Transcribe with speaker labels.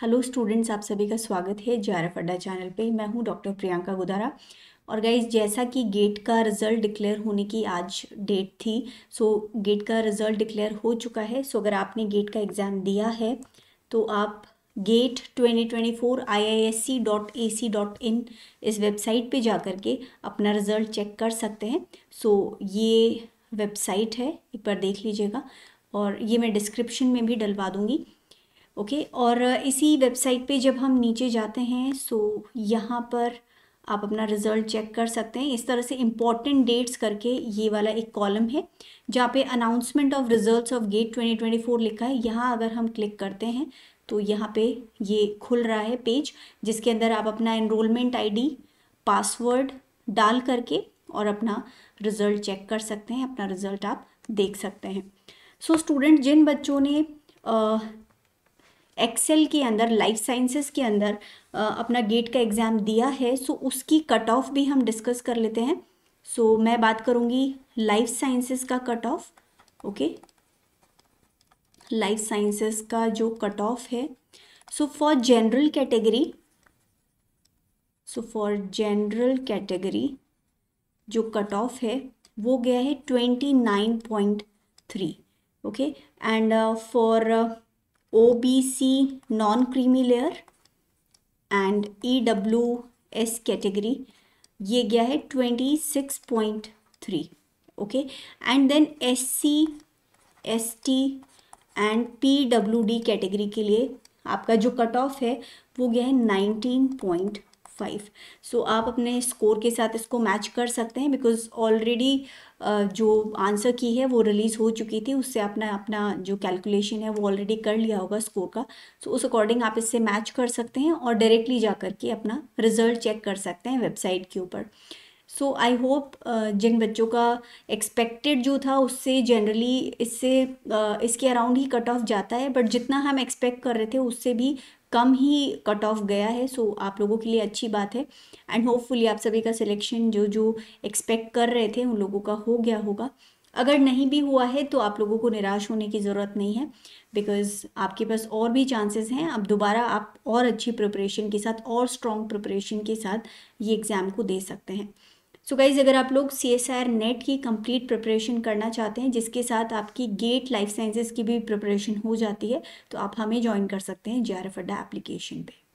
Speaker 1: hello students आप सभी का स्वागत है जे अड्डा चैनल पे मैं हूँ डॉक्टर प्रियंका गुदारा और गाइज जैसा कि गेट का रिज़ल्ट डिक्लेयर होने की आज डेट थी सो गेट का रिज़ल्ट डिक्लेयर हो चुका है सो अगर आपने गेट का एग्ज़ाम दिया है तो आप GATE twenty twenty four I I S C dot A C dot in इस वेबसाइट पे जा कर के अपना रिज़ल्ट चेक कर सकते हैं सो so, ये वेबसाइट है एक पर देख लीजिएगा और ये मैं डिस्क्रिप्शन में भी डलवा दूँगी ओके और इसी वेबसाइट पे जब हम नीचे जाते हैं सो यहाँ पर आप अपना रिज़ल्ट चेक कर सकते हैं इस तरह से इम्पॉर्टेंट डेट्स करके ये वाला एक कॉलम है जहाँ पे announcement of results of GATE 2024 लिखा है यहाँ अगर हम क्लिक करते हैं तो यहाँ पे ये खुल रहा है पेज जिसके अंदर आप अपना एनरोलमेंट आईडी पासवर्ड डाल करके और अपना रिज़ल्ट चेक कर सकते हैं अपना रिज़ल्ट आप देख सकते हैं सो so, स्टूडेंट जिन बच्चों ने एक्सेल के अंदर लाइफ साइंसेस के अंदर अपना गेट का एग्ज़ाम दिया है सो उसकी कट ऑफ भी हम डिस्कस कर लेते हैं सो मैं बात करूँगी लाइफ साइंसेस का cut off okay life sciences का जो कट ऑफ है so for general category so for general category जो कट ऑफ है वो गया है twenty nine point three okay and for OBC non-creamy layer and EWS category ये गया है ट्वेंटी सिक्स पॉइंट three okay and then S C S T and P W D category के लिए आपका जो कट ऑफ है वो गया है नाइनटीन पॉइंट फाइव सो आप अपने स्कोर के साथ इसको मैच कर सकते हैं बिकॉज ऑलरेडी uh, जो आंसर की है वो रिलीज़ हो चुकी थी उससे अपना अपना जो कैलकुलेशन है वो ऑलरेडी कर लिया होगा स्कोर का सो so, उस अकॉर्डिंग आप इससे मैच कर सकते हैं और डायरेक्टली जा कर के अपना रिजल्ट चेक कर सकते हैं वेबसाइट के ऊपर सो आई होप जिन बच्चों का एक्सपेक्टेड जो था उससे जनरली इससे uh, इसके अराउंड ही कट ऑफ जाता है बट जितना हम एक्सपेक्ट कर रहे थे उससे भी कम ही कट ऑफ गया है सो आप लोगों के लिए अच्छी बात है एंड होपफुली आप सभी का सिलेक्शन जो जो एक्सपेक्ट कर रहे थे उन लोगों का हो गया होगा अगर नहीं भी हुआ है तो आप लोगों को निराश होने की ज़रूरत नहीं है बिकॉज़ आपके पास और भी चांसेस हैं अब दोबारा आप और अच्छी प्रिपरेशन के साथ और स्ट्रॉन्ग प्रिपरेशन के साथ ये एग्ज़ाम को दे सकते हैं सो so गाइज़ अगर आप लोग सी एस आर नेट की कंप्लीट प्रिपरेशन करना चाहते हैं जिसके साथ आपकी गेट लाइफ साइंसेज की भी प्रिपरेशन हो जाती है तो आप हमें ज्वाइन कर सकते हैं J R F Adda application पर